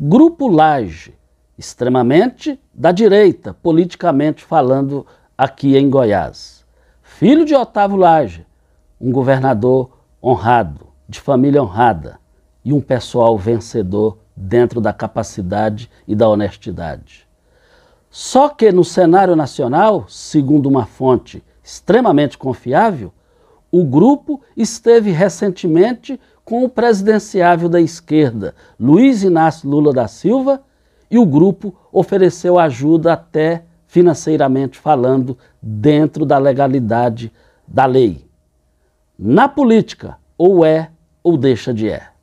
grupo Laje, extremamente da direita, politicamente falando, aqui em Goiás. Filho de Otávio Laje, um governador honrado, de família honrada e um pessoal vencedor dentro da capacidade e da honestidade. Só que no cenário nacional, segundo uma fonte extremamente confiável, o grupo esteve recentemente com o presidenciável da esquerda, Luiz Inácio Lula da Silva, e o grupo ofereceu ajuda até financeiramente falando, dentro da legalidade da lei. Na política, ou é ou deixa de é.